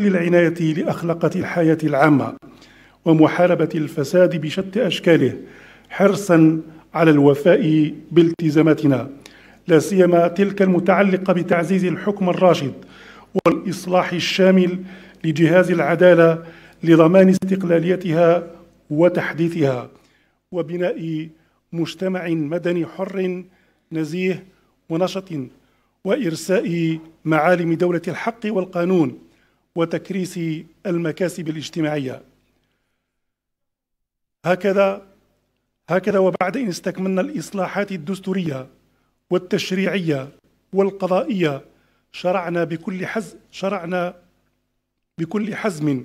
للعناية لأخلاقة الحياة العامة ومحاربة الفساد بشتى أشكاله حرصا على الوفاء بالتزاماتنا لا سيما تلك المتعلقة بتعزيز الحكم الراشد والإصلاح الشامل لجهاز العدالة لضمان استقلاليتها وتحديثها وبناء مجتمع مدني حر نزيه ونشط وإرساء معالم دولة الحق والقانون وتكريس المكاسب الاجتماعيه هكذا هكذا وبعد ان استكملنا الاصلاحات الدستوريه والتشريعيه والقضائيه شرعنا بكل حز شرعنا بكل حزم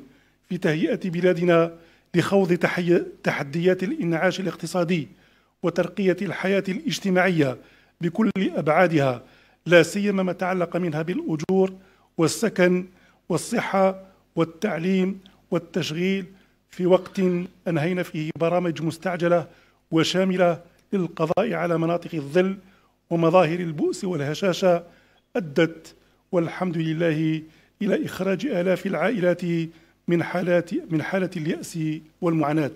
في تهيئه بلادنا لخوض تحديات الانعاش الاقتصادي وترقيه الحياه الاجتماعيه بكل ابعادها لا سيما ما تعلق منها بالاجور والسكن والصحة والتعليم والتشغيل في وقت أنهينا فيه برامج مستعجلة وشاملة للقضاء على مناطق الظل ومظاهر البؤس والهشاشة أدت والحمد لله إلى إخراج آلاف العائلات من حالات من حالة اليأس والمعاناة.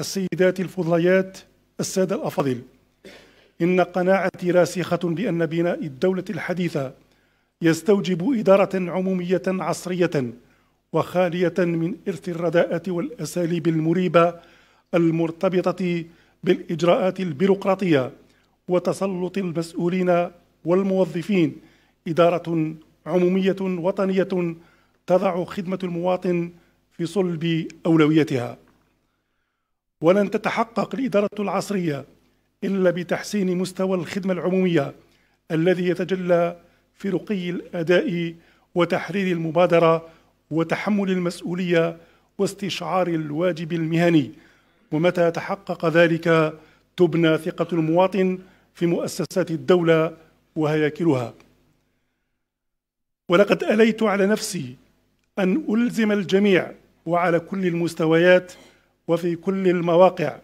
السيدات الفضليات، السادة الأفاضل، إن قناعتي راسخة بأن بناء الدولة الحديثة يستوجب إدارة عمومية عصرية وخالية من إرث الرداءة والأساليب المريبة المرتبطة بالإجراءات البيروقراطية وتسلط المسؤولين والموظفين إدارة عمومية وطنية تضع خدمة المواطن في صلب أولويتها ولن تتحقق الإدارة العصرية إلا بتحسين مستوى الخدمة العمومية الذي يتجلى في رقي الاداء وتحرير المبادره وتحمل المسؤوليه واستشعار الواجب المهني ومتى تحقق ذلك تبنى ثقه المواطن في مؤسسات الدوله وهياكلها ولقد اليت على نفسي ان الزم الجميع وعلى كل المستويات وفي كل المواقع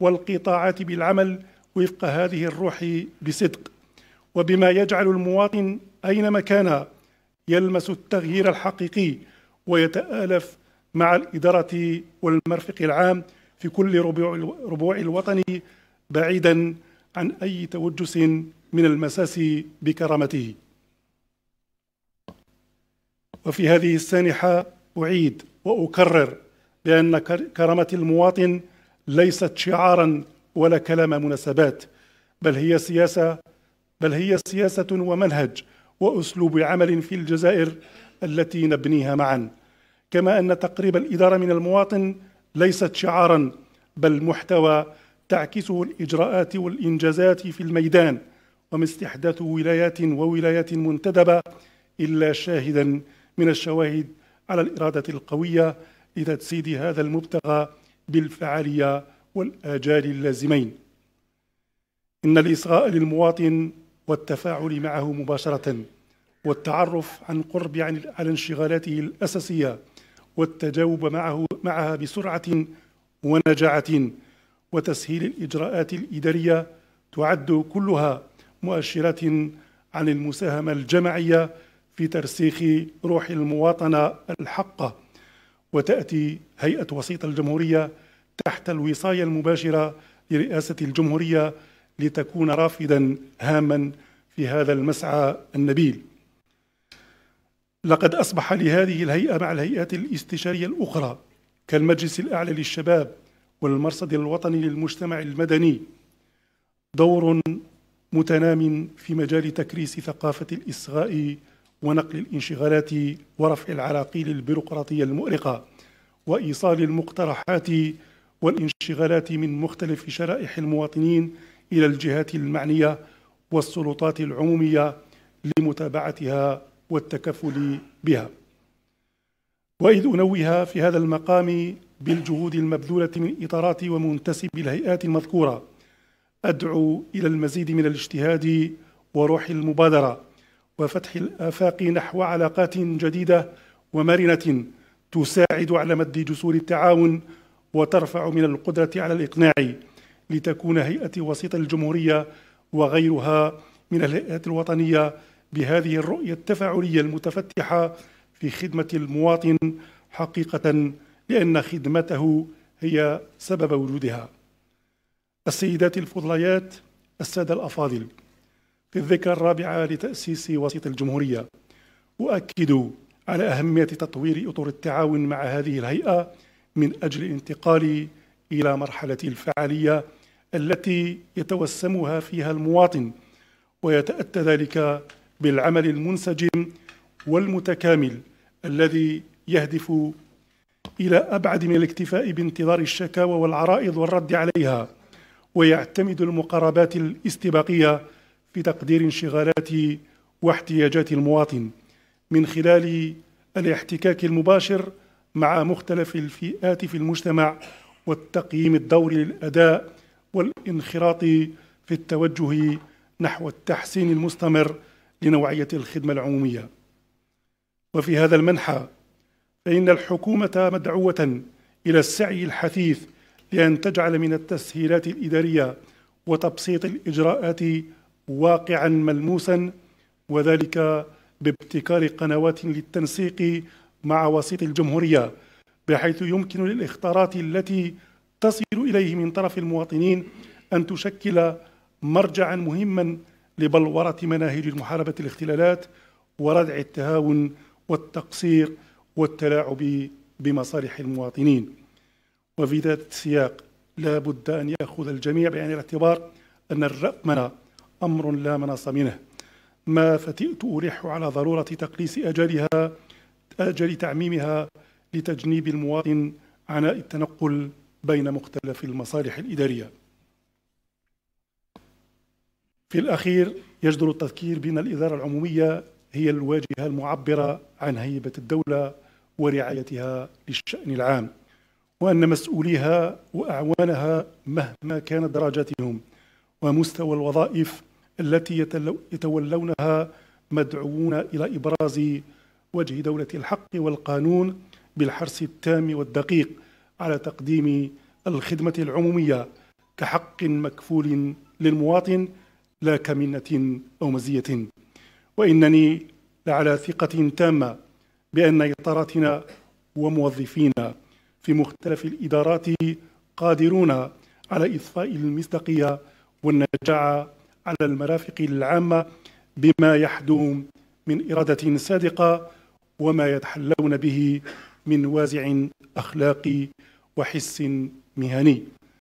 والقطاعات بالعمل وفق هذه الروح بصدق وبما يجعل المواطن أينما كان يلمس التغيير الحقيقي ويتآلف مع الإدارة والمرفق العام في كل ربوع الوطن بعيدا عن أي توجس من المساس بكرامته وفي هذه السانحة أعيد وأكرر بأن كرامة المواطن ليست شعارا ولا كلام مناسبات بل هي سياسة بل هي سياسة ومنهج واسلوب عمل في الجزائر التي نبنيها معا كما ان تقريب الاداره من المواطن ليست شعارا بل محتوى تعكسه الاجراءات والانجازات في الميدان وما استحداث ولايات وولايات منتدبه الا شاهدا من الشواهد على الاراده القويه لتجسيد هذا المبتغى بالفعاليه والاجال اللازمين ان الاصغاء للمواطن والتفاعل معه مباشرة والتعرف عن قرب عن على انشغالاته الأساسية والتجاوب معه معها بسرعة ونجاعة وتسهيل الإجراءات الإدارية تعد كلها مؤشرات عن المساهمة الجماعية في ترسيخ روح المواطنة الحقة وتأتي هيئة وسيط الجمهورية تحت الوصاية المباشرة لرئاسة الجمهورية لتكون رافدا هاما في هذا المسعى النبيل لقد أصبح لهذه الهيئة مع الهيئات الاستشارية الأخرى كالمجلس الأعلى للشباب والمرصد الوطني للمجتمع المدني دور متنام في مجال تكريس ثقافة الإصغاء ونقل الانشغالات ورفع العراقيل البيروقراطية المؤرقة وإيصال المقترحات والانشغالات من مختلف شرائح المواطنين إلى الجهات المعنية والسلطات العمومية لمتابعتها والتكفل بها وإذ أنوه في هذا المقام بالجهود المبذولة من إطارات ومنتسب الهيئات المذكورة أدعو إلى المزيد من الاجتهاد وروح المبادرة وفتح الآفاق نحو علاقات جديدة ومرنة تساعد على مد جسور التعاون وترفع من القدرة على الإقناع لتكون هيئة وسيط الجمهورية وغيرها من الهيئات الوطنية بهذه الرؤية التفاعلية المتفتحة في خدمة المواطن حقيقة لأن خدمته هي سبب وجودها السيدات الفضليات السادة الأفاضل في الذكرى الرابعة لتأسيس وسيط الجمهورية أؤكد على أهمية تطوير أطر التعاون مع هذه الهيئة من أجل الانتقال إلى مرحلة الفعالية التي يتوسمها فيها المواطن ويتأتى ذلك بالعمل المنسجم والمتكامل الذي يهدف إلى أبعد من الاكتفاء بانتظار الشكاوى والعرائض والرد عليها ويعتمد المقاربات الاستباقية في تقدير انشغالات واحتياجات المواطن من خلال الاحتكاك المباشر مع مختلف الفئات في المجتمع والتقييم الدوري للأداء والانخراط في التوجه نحو التحسين المستمر لنوعية الخدمة العمومية وفي هذا المنحى فإن الحكومة مدعوة إلى السعي الحثيث لأن تجعل من التسهيلات الإدارية وتبسيط الإجراءات واقعا ملموسا وذلك بابتكار قنوات للتنسيق مع وسيط الجمهورية بحيث يمكن للإخطارات التي إليه من طرف المواطنين أن تشكل مرجعا مهما لبلورة مناهج محاربة الاختلالات وردع التهاون والتقصير والتلاعب بمصالح المواطنين وفي ذات السياق لا بد أن يأخذ الجميع بعين الاعتبار أن الرأمنة أمر لا مناص منه ما فتئت ألح على ضرورة تقليص أجلها أجل تعميمها لتجنيب المواطن عناء التنقل بين مختلف المصالح الإدارية في الأخير يجدر التذكير بأن الإدارة العمومية هي الواجهة المعبرة عن هيبة الدولة ورعايتها للشأن العام وأن مسؤوليها وأعوانها مهما كانت درجاتهم ومستوى الوظائف التي يتولونها مدعوون إلى إبراز وجه دولة الحق والقانون بالحرص التام والدقيق على تقديم الخدمة العمومية كحق مكفول للمواطن لا كمنة أو مزية وإنني لعلى ثقة تامة بأن إطاراتنا وموظفينا في مختلف الإدارات قادرون على إضفاء المصداقية والنجاعة على المرافق العامة بما يحدو من إرادة صادقة وما يتحلون به من وازع أخلاقي وحس مهني